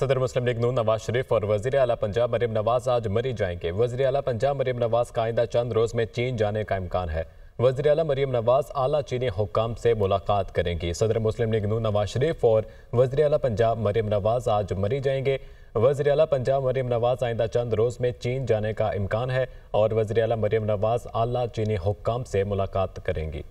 सदर मुस्लिम लीग नून नवाज शरीफ और वजी अला पंजाब मरीम नवाज आज मरी जाएंगे वजी अला पंजाब मरीम नवाज का आइंदा चंद रोज़ में चीन जाने का इम्कान है वजी अला मरीम नवाज आला चीनी हुकाम से मुलाकात करेंगी सदर मुस्लिम लीग नून नवाज शरीफ और वजी अला पंजाब मरीम नवाज आज मरी जाएंगे वजी अला पंजाब मरीम नवाज आइंदा चंद रोज़ में चीन जाने का इम्कान है और वजी अला मरीम नवाज आला चीनी हुकाम से मुलाकात करेंगी